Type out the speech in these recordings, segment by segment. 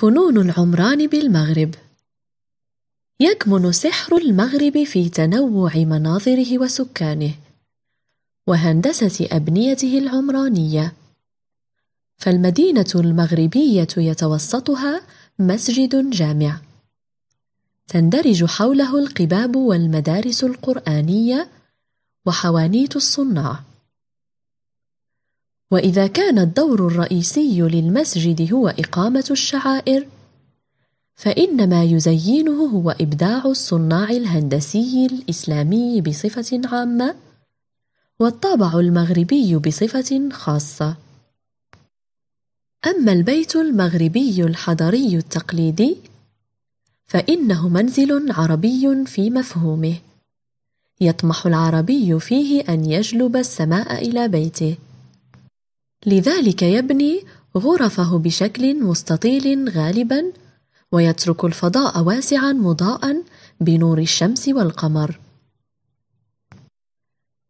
فنون العمران بالمغرب يكمن سحر المغرب في تنوع مناظره وسكانه وهندسة أبنيته العمرانية فالمدينة المغربية يتوسطها مسجد جامع تندرج حوله القباب والمدارس القرآنية وحوانيت الصناع وإذا كان الدور الرئيسي للمسجد هو إقامة الشعائر فإن ما يزينه هو إبداع الصناع الهندسي الإسلامي بصفة عامة والطابع المغربي بصفة خاصة أما البيت المغربي الحضري التقليدي فإنه منزل عربي في مفهومه يطمح العربي فيه أن يجلب السماء إلى بيته لذلك يبني غرفه بشكل مستطيل غالبا ويترك الفضاء واسعا مضاءا بنور الشمس والقمر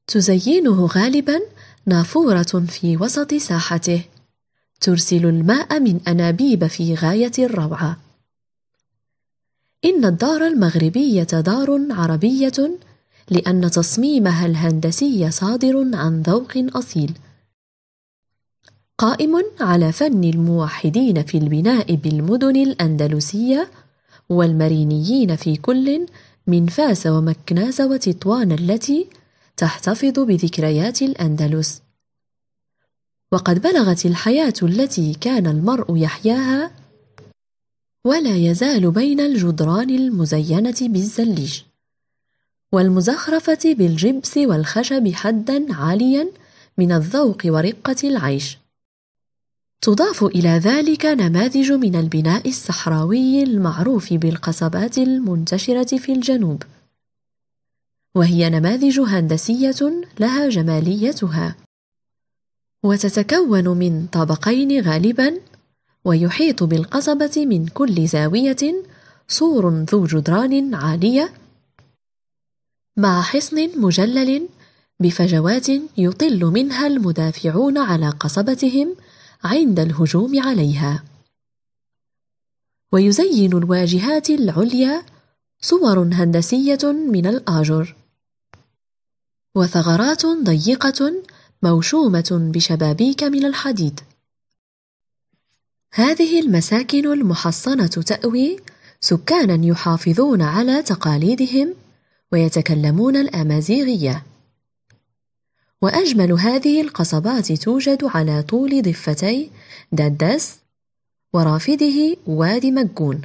تزينه غالبا نافورة في وسط ساحته ترسل الماء من أنابيب في غاية الروعة إن الدار المغربية دار عربية لأن تصميمها الهندسي صادر عن ذوق أصيل قائم على فن الموحدين في البناء بالمدن الأندلسية والمرينيين في كل من فاس ومكناس وتطوان التي تحتفظ بذكريات الأندلس وقد بلغت الحياة التي كان المرء يحياها ولا يزال بين الجدران المزينة بالزليج والمزخرفة بالجبس والخشب حدا عاليا من الذوق ورقة العيش تضاف إلى ذلك نماذج من البناء الصحراوي المعروف بالقصبات المنتشرة في الجنوب وهي نماذج هندسية لها جماليتها وتتكون من طبقين غالبا ويحيط بالقصبة من كل زاوية سور ذو جدران عالية مع حصن مجلل بفجوات يطل منها المدافعون على قصبتهم عند الهجوم عليها ويزين الواجهات العليا صور هندسية من الآجر وثغرات ضيقة موشومة بشبابيك من الحديد هذه المساكن المحصنة تأوي سكانا يحافظون على تقاليدهم ويتكلمون الأمازيغية وأجمل هذه القصبات توجد على طول ضفتي دادس ورافده وادي مجون